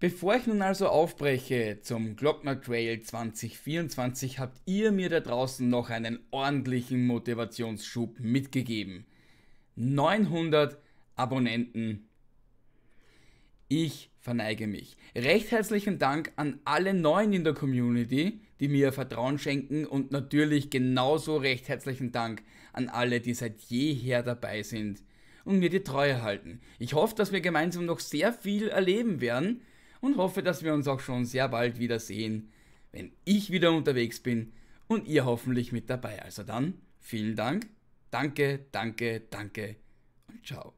Bevor ich nun also aufbreche zum Glockner Trail 2024, habt ihr mir da draußen noch einen ordentlichen Motivationsschub mitgegeben. 900 Abonnenten. Ich verneige mich. Recht herzlichen Dank an alle Neuen in der Community, die mir Vertrauen schenken und natürlich genauso recht herzlichen Dank an alle, die seit jeher dabei sind und mir die Treue halten. Ich hoffe, dass wir gemeinsam noch sehr viel erleben werden und hoffe, dass wir uns auch schon sehr bald wiedersehen, wenn ich wieder unterwegs bin und ihr hoffentlich mit dabei. Also dann, vielen Dank, danke, danke, danke und ciao.